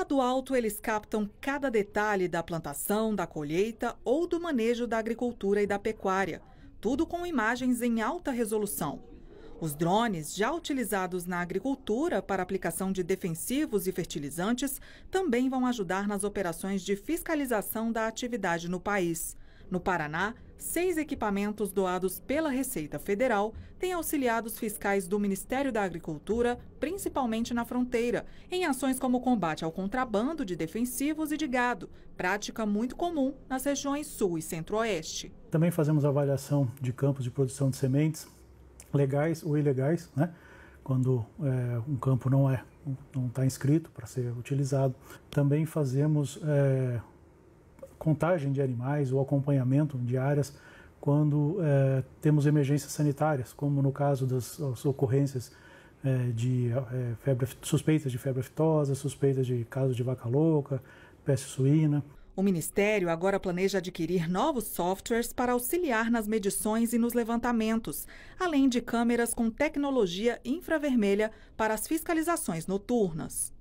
Lá do alto, eles captam cada detalhe da plantação, da colheita ou do manejo da agricultura e da pecuária, tudo com imagens em alta resolução. Os drones, já utilizados na agricultura para aplicação de defensivos e fertilizantes, também vão ajudar nas operações de fiscalização da atividade no país. No Paraná, seis equipamentos doados pela Receita Federal têm auxiliado os fiscais do Ministério da Agricultura, principalmente na fronteira, em ações como combate ao contrabando de defensivos e de gado, prática muito comum nas regiões Sul e Centro-Oeste. Também fazemos avaliação de campos de produção de sementes, legais ou ilegais, né? quando é, um campo não é não está inscrito para ser utilizado. Também fazemos é, contagem de animais ou acompanhamento de áreas quando é, temos emergências sanitárias, como no caso das ocorrências é, de é, febre, suspeitas de febre aftosa, suspeitas de casos de vaca louca, peste suína. O Ministério agora planeja adquirir novos softwares para auxiliar nas medições e nos levantamentos, além de câmeras com tecnologia infravermelha para as fiscalizações noturnas.